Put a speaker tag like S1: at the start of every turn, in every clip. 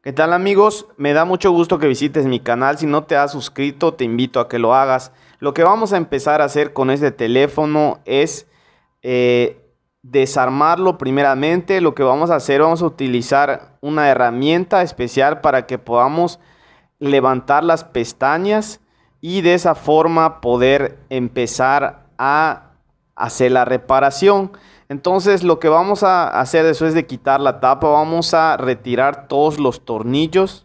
S1: ¿Qué tal amigos? Me da mucho gusto que visites mi canal. Si no te has suscrito, te invito a que lo hagas. Lo que vamos a empezar a hacer con este teléfono es eh, desarmarlo primeramente. Lo que vamos a hacer, vamos a utilizar una herramienta especial para que podamos levantar las pestañas y de esa forma poder empezar a hacer la reparación. Entonces lo que vamos a hacer después de quitar la tapa, vamos a retirar todos los tornillos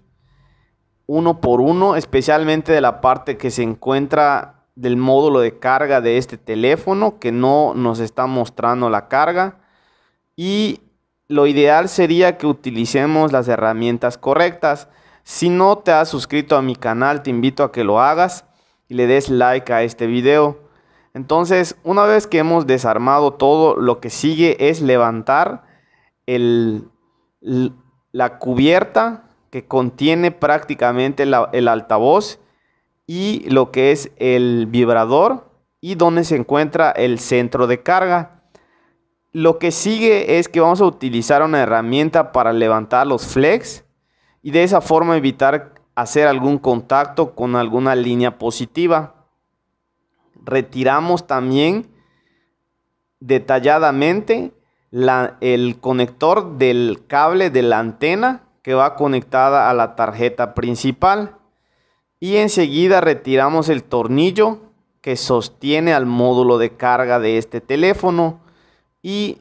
S1: uno por uno, especialmente de la parte que se encuentra del módulo de carga de este teléfono que no nos está mostrando la carga y lo ideal sería que utilicemos las herramientas correctas. Si no te has suscrito a mi canal, te invito a que lo hagas y le des like a este video. Entonces, una vez que hemos desarmado todo, lo que sigue es levantar la cubierta que contiene prácticamente el altavoz y lo que es el vibrador y donde se encuentra el centro de carga. Lo que sigue es que vamos a utilizar una herramienta para levantar los flex y de esa forma evitar hacer algún contacto con alguna línea positiva retiramos también detalladamente la, el conector del cable de la antena que va conectada a la tarjeta principal y enseguida retiramos el tornillo que sostiene al módulo de carga de este teléfono y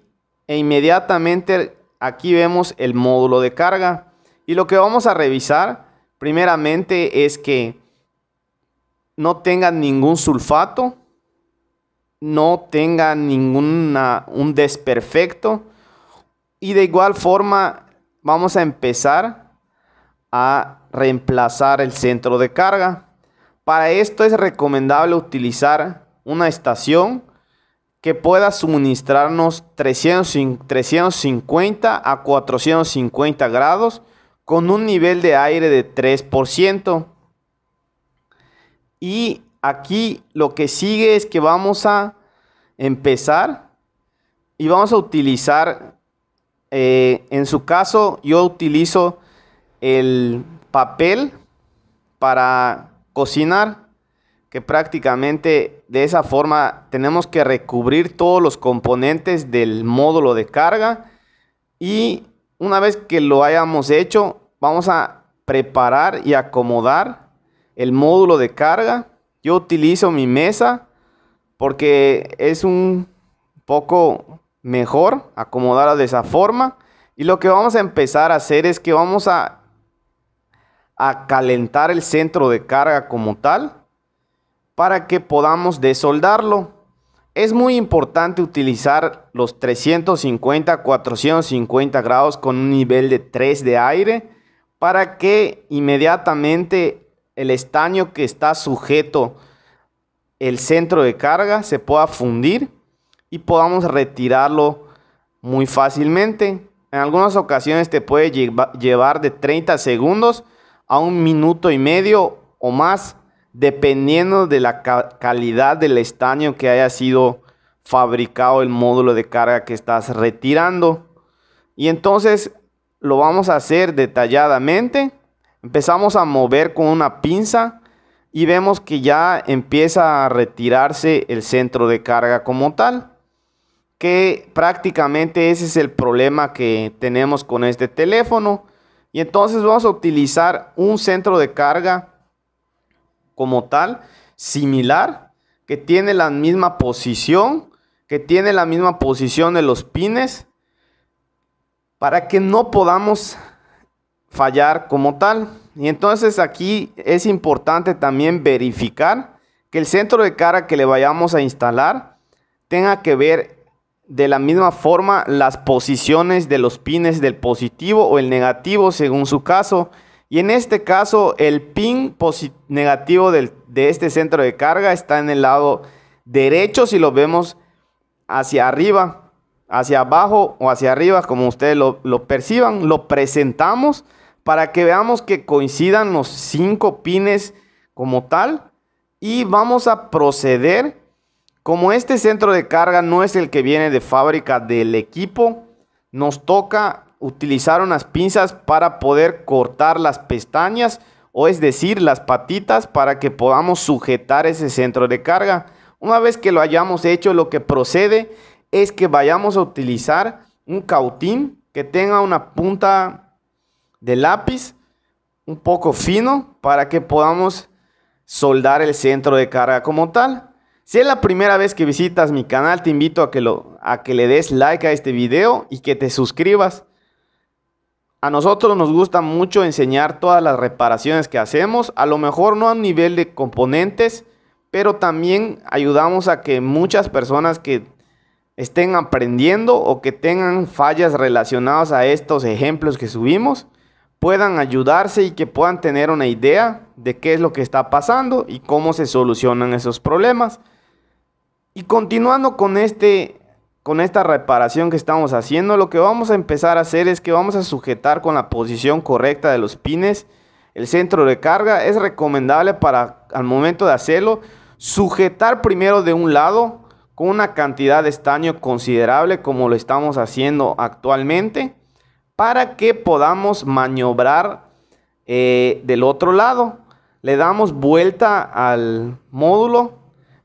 S1: e inmediatamente aquí vemos el módulo de carga y lo que vamos a revisar primeramente es que no tenga ningún sulfato, no tenga ningún desperfecto. Y de igual forma vamos a empezar a reemplazar el centro de carga. Para esto es recomendable utilizar una estación que pueda suministrarnos 350 a 450 grados con un nivel de aire de 3%. Y aquí lo que sigue es que vamos a empezar y vamos a utilizar, eh, en su caso yo utilizo el papel para cocinar, que prácticamente de esa forma tenemos que recubrir todos los componentes del módulo de carga y una vez que lo hayamos hecho, vamos a preparar y acomodar el módulo de carga. Yo utilizo mi mesa porque es un poco mejor acomodarla de esa forma. Y lo que vamos a empezar a hacer es que vamos a, a calentar el centro de carga como tal para que podamos desoldarlo. Es muy importante utilizar los 350, 450 grados con un nivel de 3 de aire para que inmediatamente el estaño que está sujeto el centro de carga se pueda fundir y podamos retirarlo muy fácilmente. En algunas ocasiones te puede llevar de 30 segundos a un minuto y medio o más, dependiendo de la calidad del estaño que haya sido fabricado el módulo de carga que estás retirando. Y entonces lo vamos a hacer detalladamente Empezamos a mover con una pinza y vemos que ya empieza a retirarse el centro de carga como tal. Que prácticamente ese es el problema que tenemos con este teléfono. Y entonces vamos a utilizar un centro de carga como tal, similar, que tiene la misma posición, que tiene la misma posición de los pines, para que no podamos fallar como tal. Y entonces aquí es importante también verificar que el centro de carga que le vayamos a instalar tenga que ver de la misma forma las posiciones de los pines del positivo o el negativo según su caso. Y en este caso el pin negativo del, de este centro de carga está en el lado derecho si lo vemos hacia arriba, hacia abajo o hacia arriba como ustedes lo, lo perciban. Lo presentamos para que veamos que coincidan los cinco pines como tal. Y vamos a proceder. Como este centro de carga no es el que viene de fábrica del equipo, nos toca utilizar unas pinzas para poder cortar las pestañas o es decir las patitas para que podamos sujetar ese centro de carga. Una vez que lo hayamos hecho lo que procede es que vayamos a utilizar un cautín que tenga una punta de lápiz un poco fino para que podamos soldar el centro de carga como tal. Si es la primera vez que visitas mi canal, te invito a que, lo, a que le des like a este video y que te suscribas. A nosotros nos gusta mucho enseñar todas las reparaciones que hacemos, a lo mejor no a nivel de componentes, pero también ayudamos a que muchas personas que estén aprendiendo o que tengan fallas relacionadas a estos ejemplos que subimos, puedan ayudarse y que puedan tener una idea de qué es lo que está pasando y cómo se solucionan esos problemas. Y continuando con, este, con esta reparación que estamos haciendo, lo que vamos a empezar a hacer es que vamos a sujetar con la posición correcta de los pines el centro de carga. Es recomendable para al momento de hacerlo sujetar primero de un lado con una cantidad de estaño considerable como lo estamos haciendo actualmente para que podamos maniobrar eh, del otro lado. Le damos vuelta al módulo,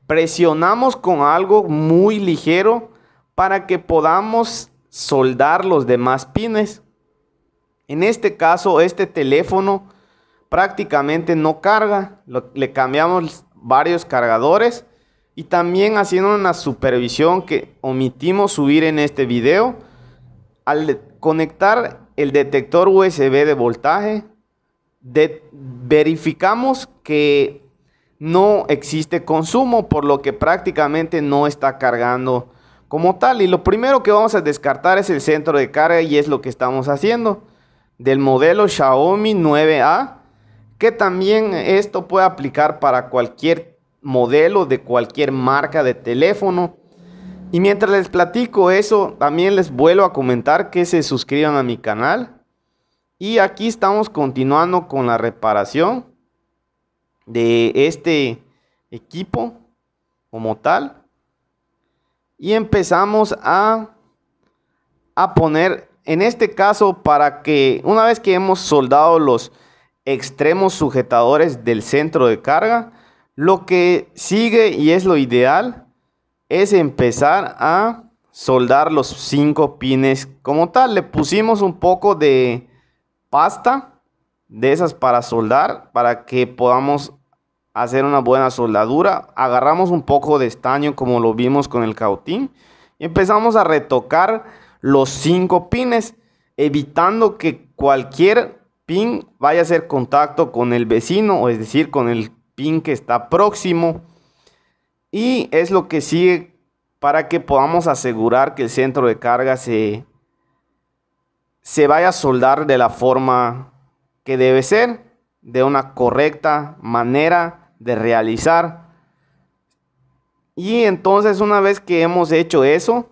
S1: presionamos con algo muy ligero para que podamos soldar los demás pines. En este caso, este teléfono prácticamente no carga. le cambiamos varios cargadores y también haciendo una supervisión que omitimos subir en este video. Al Conectar el detector USB de voltaje. verificamos que no existe consumo, por lo que prácticamente no está cargando como tal. Y lo primero que vamos a descartar es el centro de carga y es lo que estamos haciendo del modelo Xiaomi 9A, que también esto puede aplicar para cualquier modelo de cualquier marca de teléfono. Y mientras les platico eso, también les vuelvo a comentar que se suscriban a mi canal. Y aquí estamos continuando con la reparación de este equipo como tal. Y empezamos a, a poner, en este caso, para que una vez que hemos soldado los extremos sujetadores del centro de carga, lo que sigue y es lo ideal es empezar a soldar los cinco pines como tal. Le pusimos un poco de pasta de esas para soldar para que podamos hacer una buena soldadura. Agarramos un poco de estaño como lo vimos con el cautín y empezamos a retocar los cinco pines evitando que cualquier pin vaya a hacer contacto con el vecino, o es decir, con el pin que está próximo. Y es lo que sigue para que podamos asegurar que el centro de carga se, se vaya a soldar de la forma que debe ser, de una correcta manera de realizar. Y entonces una vez que hemos hecho eso,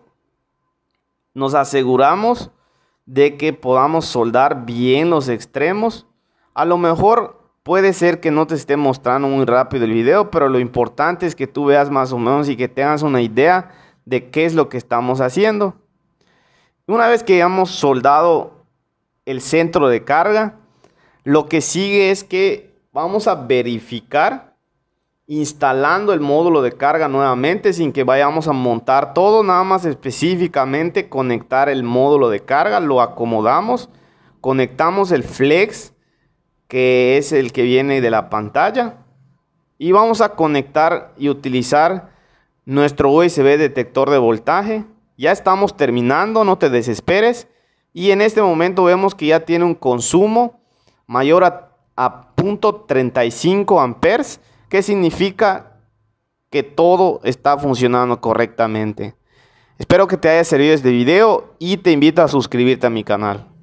S1: nos aseguramos de que podamos soldar bien los extremos. A lo mejor Puede ser que no te esté mostrando muy rápido el video, pero lo importante es que tú veas más o menos y que tengas una idea de qué es lo que estamos haciendo. Una vez que hayamos soldado el centro de carga, lo que sigue es que vamos a verificar instalando el módulo de carga nuevamente sin que vayamos a montar todo, nada más específicamente conectar el módulo de carga, lo acomodamos, conectamos el flex que es el que viene de la pantalla. Y vamos a conectar y utilizar nuestro USB detector de voltaje. Ya estamos terminando, no te desesperes. Y en este momento vemos que ya tiene un consumo mayor a, a 0.35 amperes, que significa que todo está funcionando correctamente. Espero que te haya servido este video y te invito a suscribirte a mi canal.